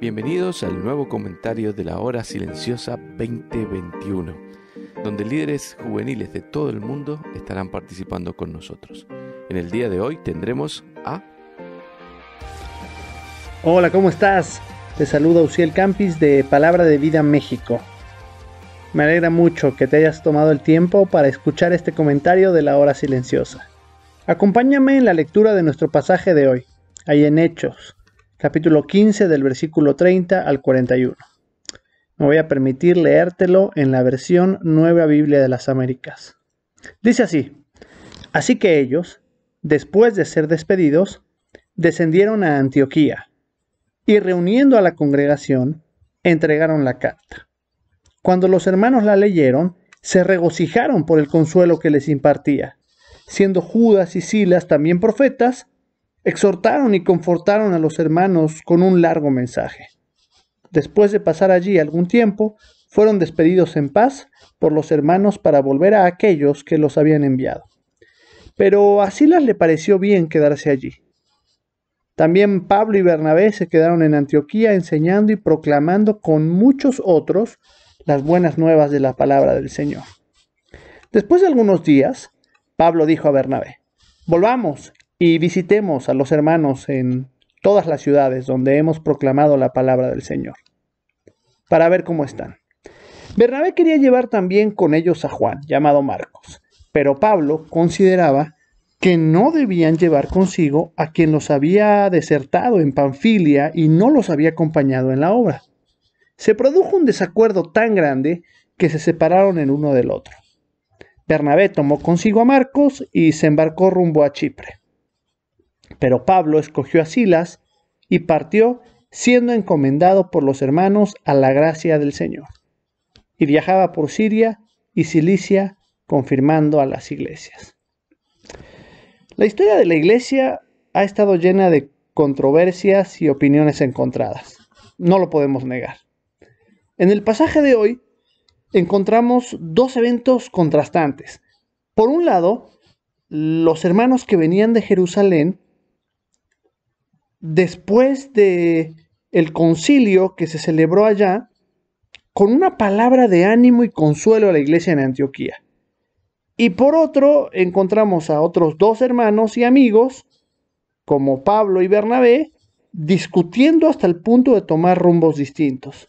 Bienvenidos al nuevo comentario de la Hora Silenciosa 2021, donde líderes juveniles de todo el mundo estarán participando con nosotros. En el día de hoy tendremos a... Hola, ¿cómo estás? Te saluda Uciel Campis de Palabra de Vida México. Me alegra mucho que te hayas tomado el tiempo para escuchar este comentario de la Hora Silenciosa. Acompáñame en la lectura de nuestro pasaje de hoy, hay en Hechos capítulo 15 del versículo 30 al 41. Me voy a permitir leértelo en la versión Nueva Biblia de las Américas. Dice así, así que ellos, después de ser despedidos, descendieron a Antioquía y reuniendo a la congregación, entregaron la carta. Cuando los hermanos la leyeron, se regocijaron por el consuelo que les impartía, siendo Judas y Silas también profetas, exhortaron y confortaron a los hermanos con un largo mensaje. Después de pasar allí algún tiempo, fueron despedidos en paz por los hermanos para volver a aquellos que los habían enviado. Pero a Silas le pareció bien quedarse allí. También Pablo y Bernabé se quedaron en Antioquía enseñando y proclamando con muchos otros las buenas nuevas de la palabra del Señor. Después de algunos días, Pablo dijo a Bernabé, volvamos y visitemos a los hermanos en todas las ciudades donde hemos proclamado la palabra del Señor, para ver cómo están. Bernabé quería llevar también con ellos a Juan, llamado Marcos, pero Pablo consideraba que no debían llevar consigo a quien los había desertado en Panfilia y no los había acompañado en la obra. Se produjo un desacuerdo tan grande que se separaron el uno del otro. Bernabé tomó consigo a Marcos y se embarcó rumbo a Chipre. Pero Pablo escogió a Silas y partió siendo encomendado por los hermanos a la gracia del Señor. Y viajaba por Siria y Cilicia confirmando a las iglesias. La historia de la iglesia ha estado llena de controversias y opiniones encontradas. No lo podemos negar. En el pasaje de hoy encontramos dos eventos contrastantes. Por un lado, los hermanos que venían de Jerusalén después de el concilio que se celebró allá con una palabra de ánimo y consuelo a la iglesia en Antioquía. Y por otro, encontramos a otros dos hermanos y amigos, como Pablo y Bernabé, discutiendo hasta el punto de tomar rumbos distintos.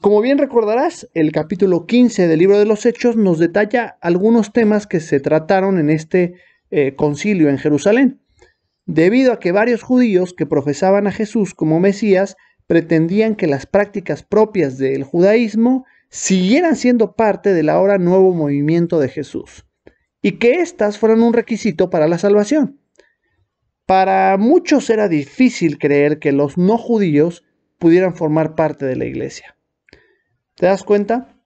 Como bien recordarás, el capítulo 15 del libro de los Hechos nos detalla algunos temas que se trataron en este eh, concilio en Jerusalén debido a que varios judíos que profesaban a Jesús como Mesías pretendían que las prácticas propias del judaísmo siguieran siendo parte del ahora nuevo movimiento de Jesús y que éstas fueran un requisito para la salvación. Para muchos era difícil creer que los no judíos pudieran formar parte de la iglesia. ¿Te das cuenta?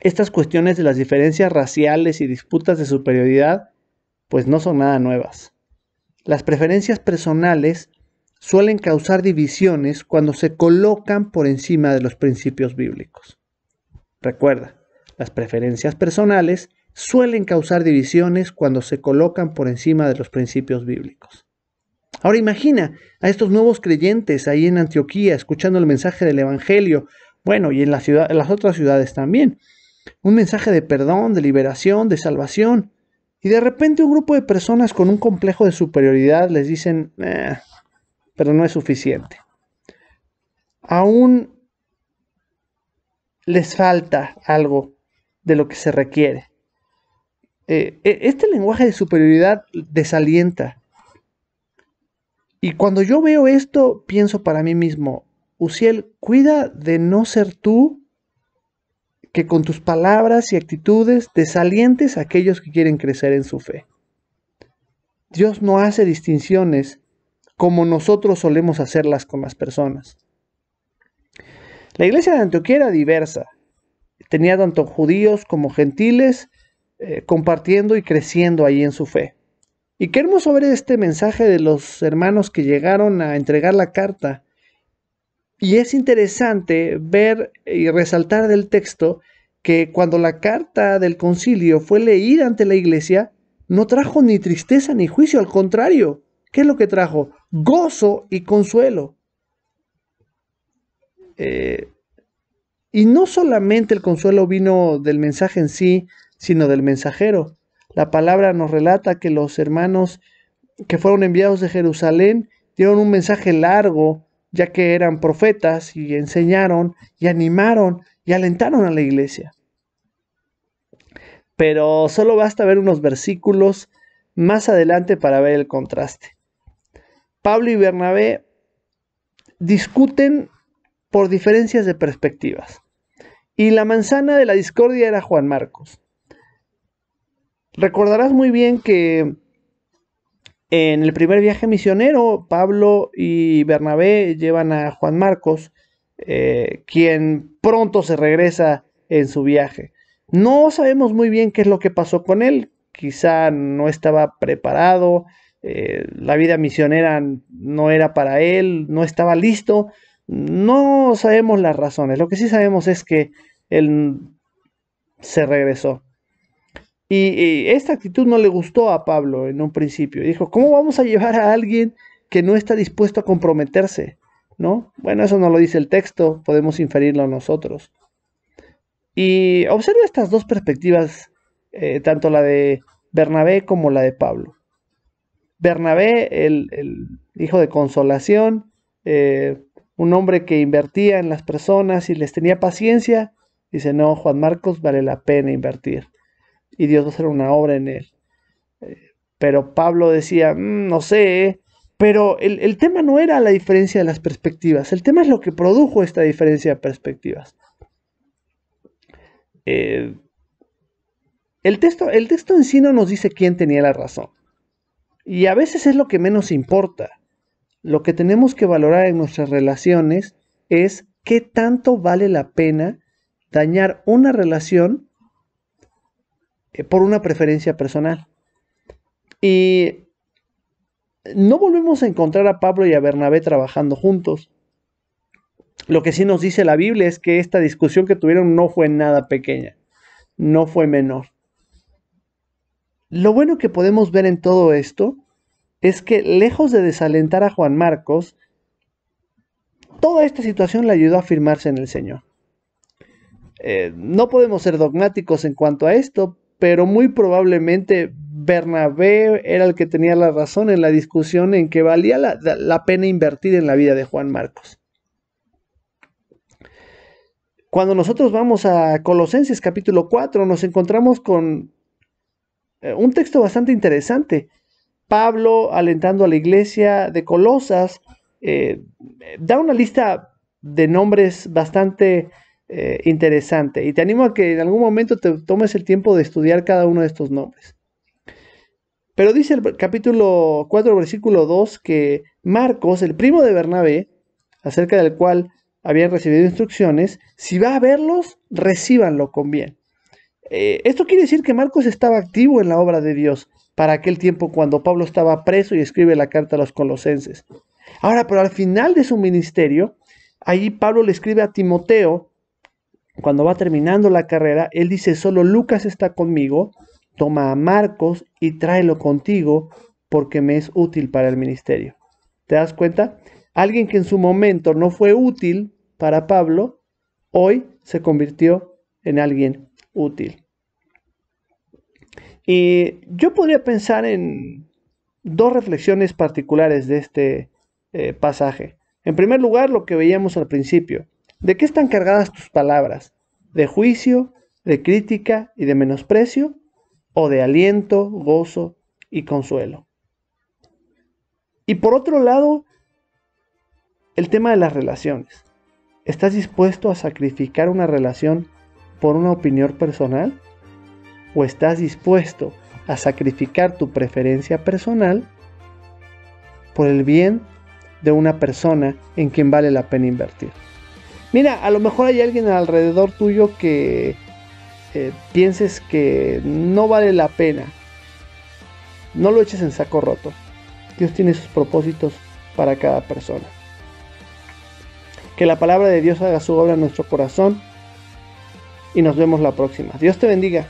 Estas cuestiones de las diferencias raciales y disputas de superioridad pues no son nada nuevas. Las preferencias personales suelen causar divisiones cuando se colocan por encima de los principios bíblicos. Recuerda, las preferencias personales suelen causar divisiones cuando se colocan por encima de los principios bíblicos. Ahora imagina a estos nuevos creyentes ahí en Antioquía escuchando el mensaje del Evangelio, bueno, y en, las otras ciudades también. Un mensaje de perdón, de liberación, de salvación. Y de repente un grupo de personas con un complejo de superioridad les dicen, pero no es suficiente. Aún les falta algo de lo que se requiere. Eh, e, este lenguaje de superioridad desalienta. Y cuando yo veo esto, pienso para mí mismo, Uciel, cuida de no ser tú que con tus palabras y actitudes desalientes a aquellos que quieren crecer en su fe. Dios no hace distinciones como nosotros solemos hacerlas con las personas. La iglesia de Antioquía era diversa. Tenía tanto judíos como gentiles eh, compartiendo y creciendo ahí en su fe. Y qué hermoso ver este mensaje de los hermanos que llegaron a entregar la carta y es interesante ver y resaltar del texto que cuando la carta del concilio fue leída ante la iglesia, no trajo ni tristeza ni juicio, al contrario, ¿qué es lo que trajo? Gozo y consuelo. Eh, y no solamente el consuelo vino del mensaje en sí, sino del mensajero. La palabra nos relata que los hermanos que fueron enviados de Jerusalén dieron un mensaje largo ya que eran profetas y enseñaron y animaron y alentaron a la iglesia. Pero solo basta ver unos versículos más adelante para ver el contraste. Pablo y Bernabé discuten por diferencias de perspectivas. Y la manzana de la discordia era Juan Marcos. Recordarás muy bien que en el primer viaje misionero, Pablo y Bernabé llevan a Juan Marcos, eh, quien pronto se regresa en su viaje. No sabemos muy bien qué es lo que pasó con él, quizá no estaba preparado, eh, la vida misionera no era para él, no estaba listo, no sabemos las razones, lo que sí sabemos es que él se regresó. Y, esta actitud no le gustó a Pablo en un principio. Dijo, ¿cómo vamos a llevar a alguien que no está dispuesto a comprometerse? ¿No? Bueno, eso no lo dice el texto, podemos inferirlo nosotros. Y observa estas dos perspectivas, eh, tanto la de Bernabé como la de Pablo. Bernabé, el, hijo de consolación, eh, un hombre que invertía en las personas y les tenía paciencia, dice, no, Juan Marcos vale la pena invertir y Dios va a hacer una obra en él. Eh, pero Pablo decía, mm, no sé, eh". pero el, tema no era la diferencia de las perspectivas, el tema es lo que produjo esta diferencia de perspectivas. Eh, el, texto, el texto en sí no nos dice quién tenía la razón. Y a veces es lo que menos importa. Lo que tenemos que valorar en nuestras relaciones es qué tanto vale la pena dañar una relación eh, por una preferencia personal. Y no volvemos a encontrar a Pablo y a Bernabé trabajando juntos. Lo que sí nos dice la Biblia es que esta discusión que tuvieron no fue nada pequeña, no fue menor. Lo bueno que podemos ver en todo esto es que lejos de desalentar a Juan Marcos, toda esta situación le ayudó a firmarse en el Señor. Eh, no podemos ser dogmáticos en cuanto a esto, pero muy probablemente Bernabé era el que tenía la razón en la discusión en que valía la, pena invertir en la vida de Juan Marcos. Cuando nosotros vamos a Colosenses capítulo 4, nos encontramos con eh, un texto bastante interesante. Pablo, alentando a la iglesia de Colosas, eh, da una lista de nombres bastante eh, interesante. Y te animo a que en algún momento te tomes el tiempo de estudiar cada uno de estos nombres. Pero dice el capítulo 4, versículo 2, que Marcos, el primo de Bernabé, acerca del cual habían recibido instrucciones, si va a verlos, recíbanlo con bien. Eh, esto quiere decir que Marcos estaba activo en la obra de Dios para aquel tiempo cuando Pablo estaba preso y escribe la carta a los colosenses. Ahora, pero al final de su ministerio, ahí Pablo le escribe a Timoteo cuando va terminando la carrera, él dice, solo Lucas está conmigo, toma a Marcos y tráelo contigo porque me es útil para el ministerio. ¿Te das cuenta? Alguien que en su momento no fue útil para Pablo, hoy se convirtió en alguien útil. Y yo podría pensar en dos reflexiones particulares de este eh, pasaje. En primer lugar, lo que veíamos al principio, ¿De qué están cargadas tus palabras? ¿De juicio, de crítica y de menosprecio? ¿O de aliento, gozo y consuelo? Y por otro lado, el tema de las relaciones. ¿Estás dispuesto a sacrificar una relación por una opinión personal? ¿O estás dispuesto a sacrificar tu preferencia personal por el bien de una persona en quien vale la pena invertir? Mira, a lo mejor hay alguien alrededor tuyo que eh, pienses que no vale la pena. No lo eches en saco roto. Dios tiene sus propósitos para cada persona. Que la palabra de Dios haga su obra en nuestro corazón. Y nos vemos la próxima. Dios te bendiga.